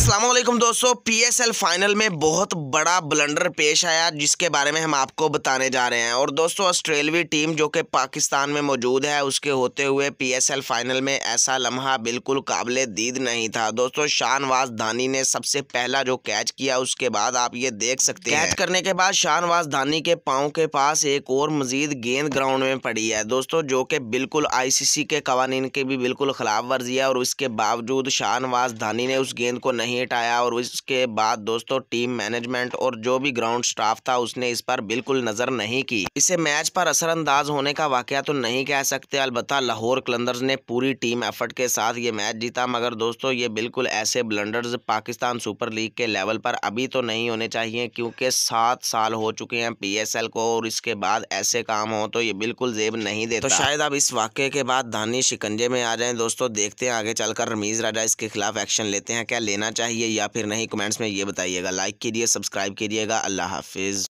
असलम दोस्तों L final में बहुत बड़ा ब्लंडर पेश आया जिसके बारे में हम आपको बताने जा रहे हैं और दोस्तों ऑस्ट्रेलवी टीम जो कि पाकिस्तान में मौजूद है उसके होते हुए एल फाइनल में ऐसा लम्हा बिल्कुल काबिल दीद नहीं था दोस्तों शाहनवाज धानी ने सबसे पहला जो कैच किया उसके बाद आप ये देख सकते हैं कैच करने के बाद शाहनवाज धानी के पाँव के पास एक और मजीद गेंद ग्राउंड में पड़ी है दोस्तों जो कि बिल्कुल आई के कवानीन के भी बिल्कुल खिलाफ वर्जी है और उसके बावजूद शाहनवाज धानी ने उस गेंद को नहीं हिट आया और इसके बाद दोस्तों टीम मैनेजमेंट और जो भी ग्राउंड स्टाफ था उसने इस पर बिल्कुल नज़र नहीं की इसे मैच पर असरअंदाज होने का वाक़ तो नहीं कह सकते अलबत् लाहौर कलंदर्स ने पूरी टीम एफर्ट के साथ ये मैच जीता मगर दोस्तों ये बिल्कुल ऐसे ब्लंडर्स पाकिस्तान सुपर लीग के लेवल पर अभी तो नहीं होने चाहिए क्योंकि सात साल हो चुके हैं पीएसएल को और इसके बाद ऐसे काम हो तो ये बिल्कुल जेब नहीं देता तो शायद अब इस वाक्य के बाद धानी शिकंजे में आ जाए दोस्तों देखते हैं आगे चलकर रमीज़ राजा इसके खिलाफ एक्शन लेते हैं क्या लेना चाहिए या फिर नहीं कमेंट्स में ये बताइएगा लाइक कीजिए सब्सक्राइब कीजिएगा अल्लाह हाफिज़